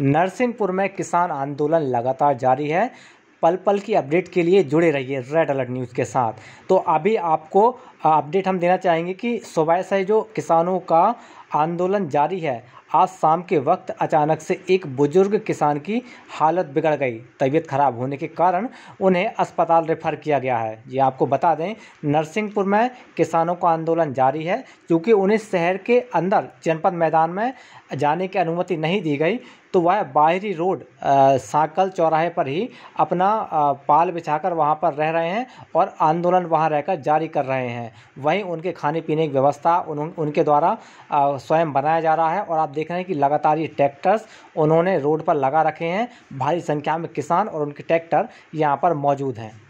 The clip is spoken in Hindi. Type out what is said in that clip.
नरसिंहपुर में किसान आंदोलन लगातार जारी है पल पल की अपडेट के लिए जुड़े रहिए रेड अलर्ट न्यूज़ के साथ तो अभी आपको अपडेट हम देना चाहेंगे कि सुबह से जो किसानों का आंदोलन जारी है आज शाम के वक्त अचानक से एक बुजुर्ग किसान की हालत बिगड़ गई तबीयत खराब होने के कारण उन्हें अस्पताल रेफर किया गया है ये हाँ, आपको बता दें नरसिंहपुर में किसानों का आंदोलन जारी है क्योंकि उन्हें शहर के अंदर जनपद मैदान में जाने की अनुमति नहीं दी गई तो वह बाहरी रोड साकल चौराहे पर ही अपना पाल बिछाकर वहाँ पर रह रहे हैं और आंदोलन वहाँ रहकर जारी कर रहे हैं वहीं उनके खाने पीने की व्यवस्था उन, उनके द्वारा स्वयं बनाया जा रहा है और आप देख रहे हैं कि लगातार ये ट्रैक्टर्स उन्होंने रोड पर लगा रखे हैं भारी संख्या में किसान और उनके ट्रैक्टर यहाँ पर मौजूद हैं